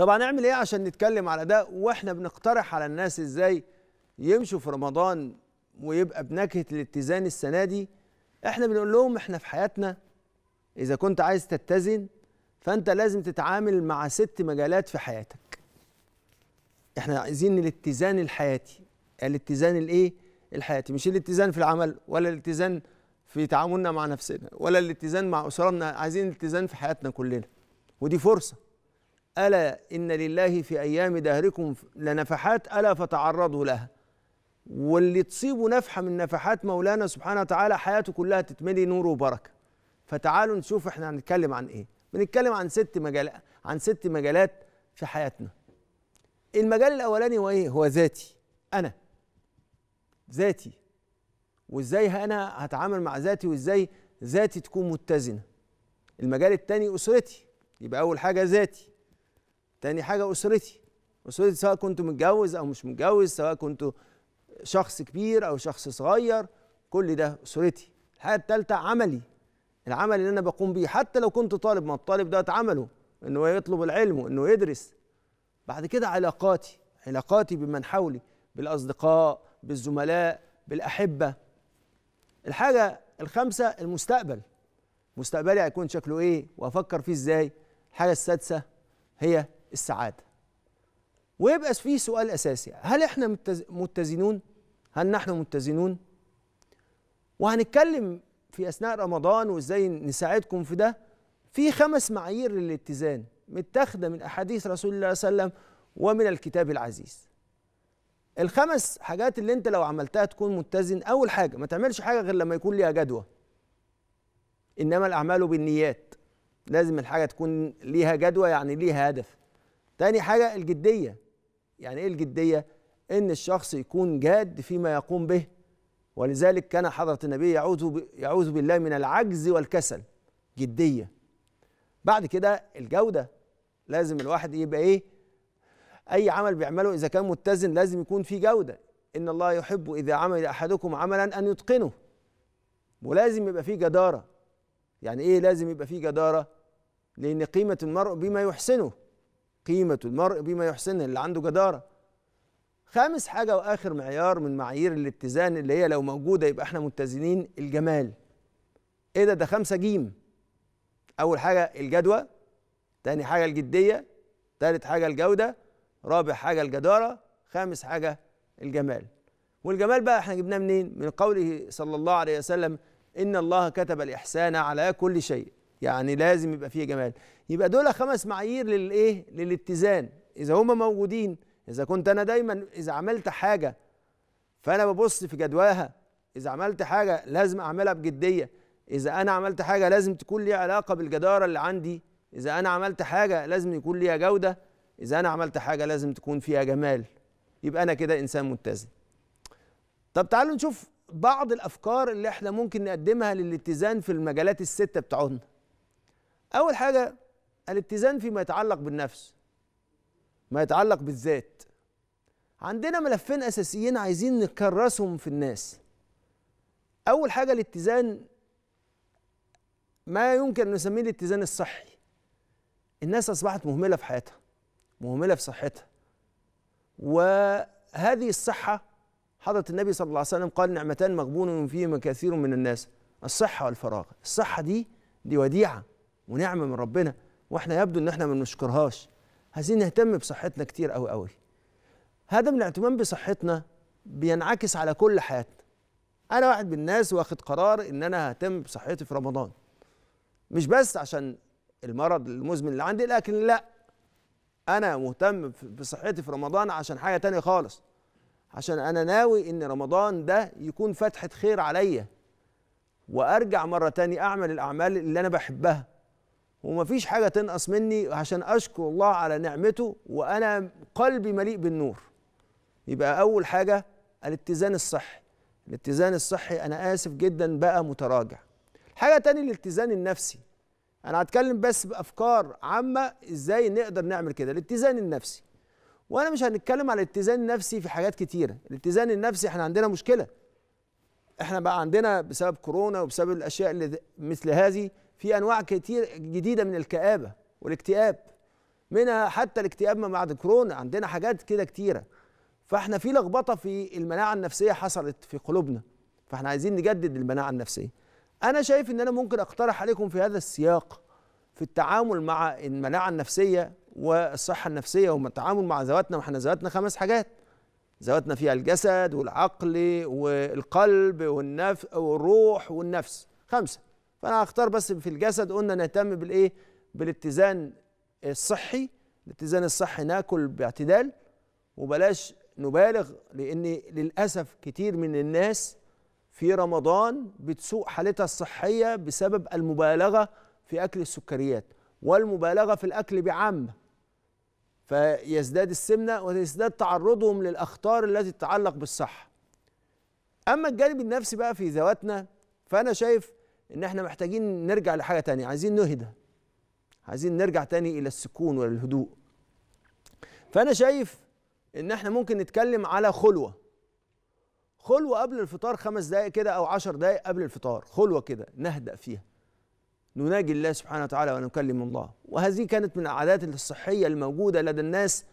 طب هنعمل ايه عشان نتكلم على ده واحنا بنقترح على الناس ازاي يمشوا في رمضان ويبقى بنكهه الاتزان السنه دي احنا بنقول لهم احنا في حياتنا اذا كنت عايز تتزن فانت لازم تتعامل مع ست مجالات في حياتك احنا عايزين الاتزان الحياتي الاتزان الايه الحياتي مش الاتزان في العمل ولا الاتزان في تعاملنا مع نفسنا ولا الاتزان مع اسرنا عايزين الاتزان في حياتنا كلنا ودي فرصه ألا إن لله في أيام دهركم لنفحات ألا فتعرضوا لها واللي تصيبه نفحة من نفحات مولانا سبحانه وتعالى حياته كلها تتملي نور وبركة فتعالوا نشوف احنا هنتكلم عن ايه بنتكلم عن ست مجالات عن ست مجالات في حياتنا المجال الأولاني هو ايه هو ذاتي أنا ذاتي وازاي أنا هتعامل مع ذاتي وازاي ذاتي تكون متزنة المجال الثاني أسرتي يبقى أول حاجة ذاتي تاني حاجه اسرتي اسرتي سواء كنت متجوز او مش متجوز سواء كنت شخص كبير او شخص صغير كل ده اسرتي الحاجه التالتة عملي العمل اللي انا بقوم بيه حتى لو كنت طالب ما الطالب ده عمله انه يطلب العلم وانه يدرس بعد كده علاقاتي علاقاتي بمن حولي بالاصدقاء بالزملاء بالاحبه الحاجه الخامسه المستقبل مستقبلي هيكون شكله ايه وافكر فيه ازاي الحاجه السادسه هي السعاده ويبقى في سؤال اساسي هل احنا متزنون هل نحن متزنون وهنتكلم في اثناء رمضان وازاي نساعدكم في ده في خمس معايير للاتزان متاخده من احاديث رسول الله صلى الله عليه وسلم ومن الكتاب العزيز الخمس حاجات اللي انت لو عملتها تكون متزن اول حاجه ما تعملش حاجه غير لما يكون ليها جدوى انما الاعمال بالنيات لازم الحاجه تكون ليها جدوى يعني ليها هدف تاني حاجه الجديه يعني ايه الجديه ان الشخص يكون جاد فيما يقوم به ولذلك كان حضره النبي يعوذ يعوذ بالله من العجز والكسل جديه بعد كده الجوده لازم الواحد يبقى ايه اي عمل بيعمله اذا كان متزن لازم يكون فيه جوده ان الله يحب اذا عمل احدكم عملا ان يتقنه ولازم يبقى فيه جداره يعني ايه لازم يبقى فيه جداره لان قيمه المرء بما يحسنه قيمة المرء بما يحسنه اللي عنده جدارة خامس حاجة وآخر معيار من معايير الاتزان اللي هي لو موجودة يبقى احنا متزنين الجمال ايه ده ده خمسة جيم أول حاجة الجدوى تاني حاجة الجدية تالت حاجة الجودة رابع حاجة الجدارة خامس حاجة الجمال والجمال بقى احنا جبناه منين؟ من قوله صلى الله عليه وسلم إن الله كتب الإحسان على كل شيء يعني لازم يبقى فيه جمال يبقى دول خمس معايير للايه للاتزان اذا هما موجودين اذا كنت انا دايما اذا عملت حاجه فانا ببص في جدواها اذا عملت حاجه لازم اعملها بجديه اذا انا عملت حاجه لازم تكون ليها علاقه بالجداره اللي عندي اذا انا عملت حاجه لازم يكون ليها جوده اذا انا عملت حاجه لازم تكون فيها جمال يبقى انا كده انسان متزن طب تعالوا نشوف بعض الافكار اللي احنا ممكن نقدمها للاتزان في المجالات السته بتاعتنا اول حاجه الاتزان فيما يتعلق بالنفس ما يتعلق بالذات عندنا ملفين اساسيين عايزين نكرسهم في الناس اول حاجه الاتزان ما يمكن ان نسميه الاتزان الصحي الناس اصبحت مهمله في حياتها مهمله في صحتها وهذه الصحه حضره النبي صلى الله عليه وسلم قال نعمتان مغبون فيهما كثير من الناس الصحه والفراغ الصحه دي دي وديعه ونعمه من ربنا واحنا يبدو ان احنا ما بنشكرهاش عايزين نهتم بصحتنا كتير قوي قوي من الاهتمام بصحتنا بينعكس على كل حياتنا انا واحد من الناس واخد قرار ان انا ههتم بصحتي في رمضان مش بس عشان المرض المزمن اللي عندي لكن لا انا مهتم بصحتي في رمضان عشان حاجه تانية خالص عشان انا ناوي ان رمضان ده يكون فتحه خير عليا وارجع مره تانية اعمل الاعمال اللي انا بحبها ومفيش حاجة تنقص مني عشان أشكر الله على نعمته وأنا قلبي مليء بالنور يبقى أول حاجة الاتزان الصحي الاتزان الصحي أنا آسف جدا بقى متراجع حاجة تاني الاتزان النفسي أنا هتكلم بس بأفكار عامة إزاي نقدر نعمل كده الاتزان النفسي وأنا مش هنتكلم على الاتزان النفسي في حاجات كتيرة الاتزان النفسي إحنا عندنا مشكلة إحنا بقى عندنا بسبب كورونا وبسبب الأشياء اللي مثل هذه في انواع كتير جديده من الكآبه والاكتئاب منها حتى الاكتئاب ما بعد كورونا عندنا حاجات كده كتيره فاحنا في لخبطه في المناعه النفسيه حصلت في قلوبنا فاحنا عايزين نجدد المناعه النفسيه انا شايف ان انا ممكن اقترح عليكم في هذا السياق في التعامل مع المناعه النفسيه والصحه النفسيه والتعامل مع ذواتنا واحنا ذواتنا خمس حاجات ذواتنا فيها الجسد والعقل والقلب والنفس والروح والنفس خمسه فانا هختار بس في الجسد قلنا نهتم بالايه بالاتزان الصحي الاتزان الصحي ناكل باعتدال وبلاش نبالغ لان للاسف كتير من الناس في رمضان بتسوء حالتها الصحيه بسبب المبالغه في اكل السكريات والمبالغه في الاكل بعامه فيزداد السمنه ويزداد تعرضهم للاخطار التي تتعلق بالصحه اما الجانب النفسي بقى في ذواتنا فانا شايف ان احنا محتاجين نرجع لحاجه تانية عايزين نهدى عايزين نرجع تاني الى السكون والهدوء فانا شايف ان احنا ممكن نتكلم على خلوه خلوه قبل الفطار خمس دقائق كده او عشر دقائق قبل الفطار خلوه كده نهدأ فيها نناجي الله سبحانه وتعالى ونكلم الله وهذه كانت من العادات الصحيه الموجوده لدى الناس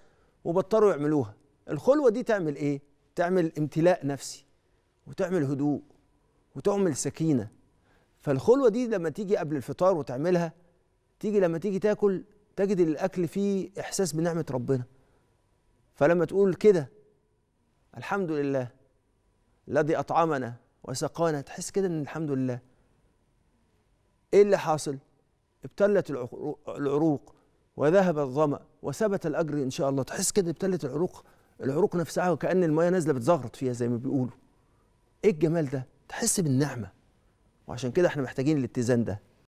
وبطلوا يعملوها الخلوه دي تعمل ايه تعمل امتلاء نفسي وتعمل هدوء وتعمل سكينه فالخلوه دي لما تيجي قبل الفطار وتعملها تيجي لما تيجي تاكل تجد الاكل فيه احساس بنعمه ربنا فلما تقول كده الحمد لله الذي اطعمنا وسقانا تحس كده ان الحمد لله ايه اللي حاصل ابتلت العروق وذهب الظما وثبت الاجر ان شاء الله تحس كده ابتلت العروق العروق نفسها وكان المياه نازله بتزغرط فيها زي ما بيقولوا ايه الجمال ده تحس بالنعمه وعشان كده احنا محتاجين الاتزان ده